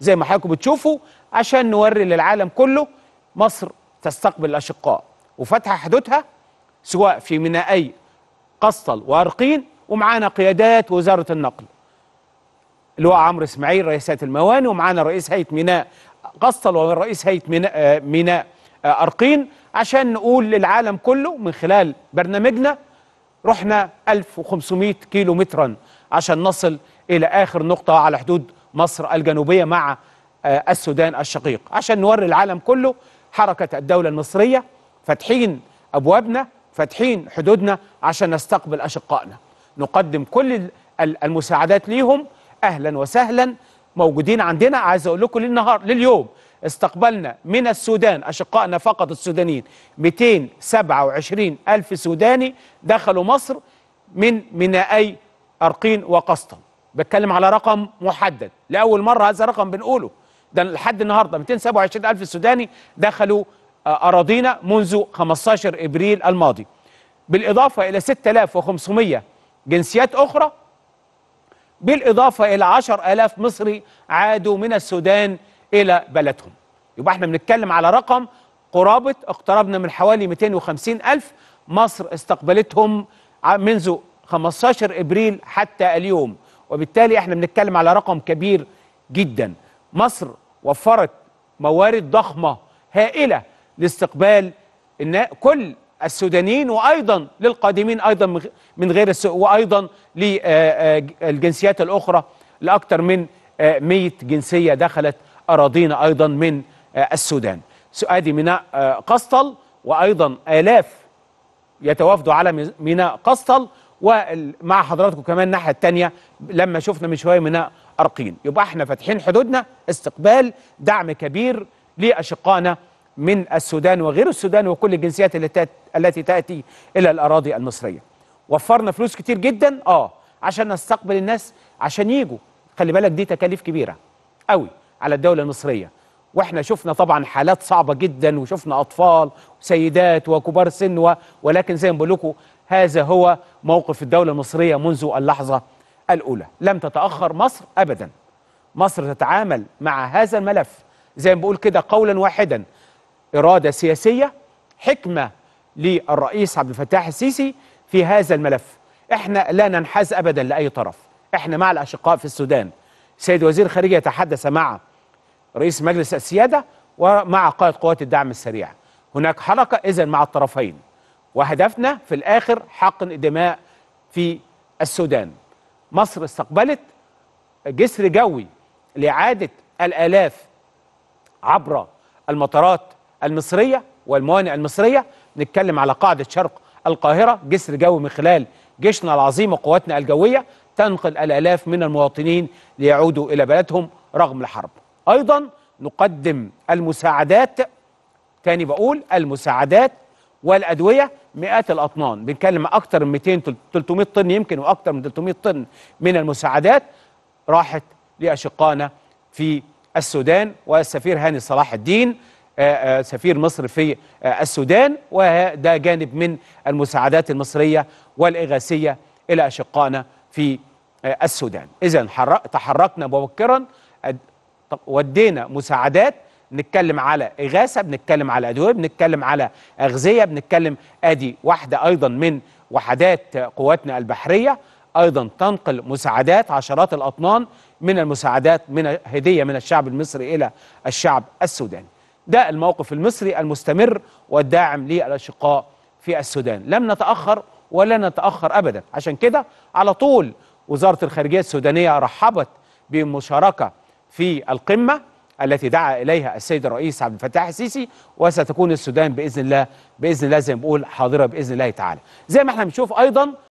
زي ما حضراتكم بتشوفوا عشان نوري للعالم كله مصر تستقبل الأشقاء وفتح حدودها سواء في مينائي قسطل وأرقين ومعانا قيادات وزارة النقل اللواء عمرو إسماعيل رئيس هيئة الموانئ ومعانا رئيس هيئة ميناء قسطل ورئيس هيئة ميناء, ميناء أرقين عشان نقول للعالم كله من خلال برنامجنا رحنا 1500 كيلو مترا عشان نصل إلى آخر نقطة على حدود مصر الجنوبية مع آه، السودان الشقيق عشان نوري العالم كله حركة الدولة المصرية فاتحين أبوابنا فاتحين حدودنا عشان نستقبل أشقائنا نقدم كل المساعدات ليهم أهلا وسهلا موجودين عندنا عايز أقول لكم للنهار لليوم استقبلنا من السودان أشقائنا فقط السودانيين 227 ألف سوداني دخلوا مصر من مينائي أرقين وقسطن بتكلم على رقم محدد لاول مره هذا رقم بنقوله ده لحد النهارده 227000 سوداني دخلوا آه، اراضينا منذ 15 ابريل الماضي بالاضافه الى 6500 جنسيات اخرى بالاضافه الى 10000 مصري عادوا من السودان الى بلدهم يبقى احنا بنتكلم على رقم قرابه اقتربنا من حوالي 250000 مصر استقبلتهم منذ 15 ابريل حتى اليوم وبالتالي احنا بنتكلم على رقم كبير جدا مصر وفرت موارد ضخمة هائلة لاستقبال كل السودانيين وايضا للقادمين ايضا من غير الس... وايضا للجنسيات الاخرى لاكثر من 100 جنسيه دخلت اراضينا ايضا من السودان. سؤادي ميناء قسطل وايضا الاف يتوافدوا على ميناء قسطل ومع حضراتكم كمان الناحيه الثانيه لما شفنا من شويه ميناء ارقين يبقى احنا فاتحين حدودنا استقبال دعم كبير لاشقائنا من السودان وغير السودان وكل الجنسيات التي تاتي الى الاراضي المصريه وفرنا فلوس كتير جدا اه عشان نستقبل الناس عشان يجوا خلي بالك دي تكاليف كبيره قوي على الدوله المصريه واحنا شفنا طبعا حالات صعبه جدا وشفنا اطفال وسيدات وكبار سن و... ولكن زي ما بقول لكم هذا هو موقف الدوله المصريه منذ اللحظه الاولى لم تتاخر مصر ابدا مصر تتعامل مع هذا الملف زي ما بقول كده قولا واحدا اراده سياسيه حكمه للرئيس عبد الفتاح السيسي في هذا الملف احنا لا ننحاز ابدا لاي طرف احنا مع الاشقاء في السودان سيد وزير خارجيه تحدث مع رئيس مجلس السيادة ومع قائد قوات الدعم السريع هناك حركة إذا مع الطرفين وهدفنا في الآخر حقن الدماء في السودان مصر استقبلت جسر جوي لإعادة الآلاف عبر المطارات المصرية والموانئ المصرية نتكلم على قاعدة شرق القاهرة جسر جوي من خلال جيشنا العظيم وقواتنا الجوية تنقل الآلاف من المواطنين ليعودوا إلى بلدهم رغم الحرب أيضا نقدم المساعدات تاني بقول المساعدات والأدوية مئات الأطنان بنتكلم أكتر من 200 300 طن يمكن وأكتر من 300 طن من المساعدات راحت لأشقائنا في السودان والسفير هاني صلاح الدين آه، آه، سفير مصر في آه، السودان وده جانب من المساعدات المصرية والإغاثية إلى أشقائنا في السودان إذا تحركنا مبكرا طب ودينا مساعدات نتكلم على إغاثة بنتكلم على أدوية بنتكلم على أغذية بنتكلم أدي واحدة أيضا من وحدات قواتنا البحرية أيضا تنقل مساعدات عشرات الأطنان من المساعدات من هدية من الشعب المصري إلى الشعب السوداني ده الموقف المصري المستمر والداعم للأشقاء في السودان لم نتأخر ولا نتأخر أبدا عشان كده على طول وزارة الخارجية السودانية رحبت بمشاركة في القمة التي دعا إليها السيد الرئيس عبد الفتاح السيسي وستكون السودان بإذن الله بإذن الله زي ما بقول حاضرة بإذن الله تعالى زي ما احنا بنشوف أيضا